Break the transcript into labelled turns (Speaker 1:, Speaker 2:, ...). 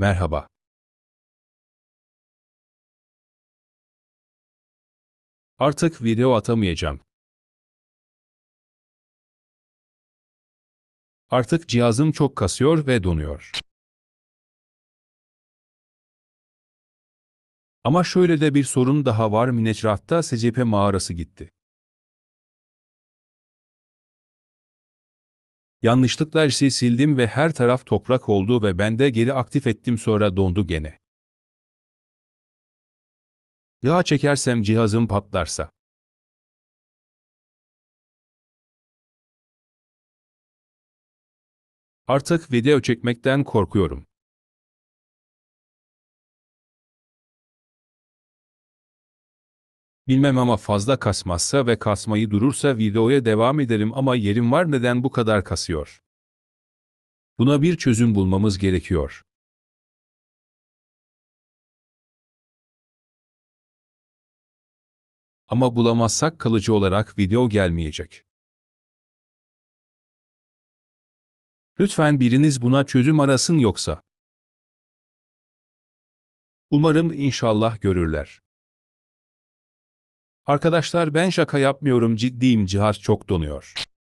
Speaker 1: Merhaba. Artık video atamayacağım. Artık cihazım çok kasıyor ve donuyor.
Speaker 2: Ama şöyle de bir sorun daha var Minecraft'ta SCP mağarası gitti. Yanlışlıklar sildim ve her taraf toprak oldu ve ben de geri aktif ettim sonra dondu gene.
Speaker 1: Yağ çekersem cihazım patlarsa. Artık video çekmekten korkuyorum. Bilmem ama fazla kasmazsa ve
Speaker 2: kasmayı durursa videoya devam ederim ama yerim var neden bu kadar kasıyor?
Speaker 1: Buna bir çözüm bulmamız gerekiyor. Ama bulamazsak kalıcı olarak video gelmeyecek. Lütfen biriniz buna çözüm arasın yoksa.
Speaker 2: Umarım inşallah görürler. Arkadaşlar ben şaka yapmıyorum ciddiyim cihaz çok donuyor.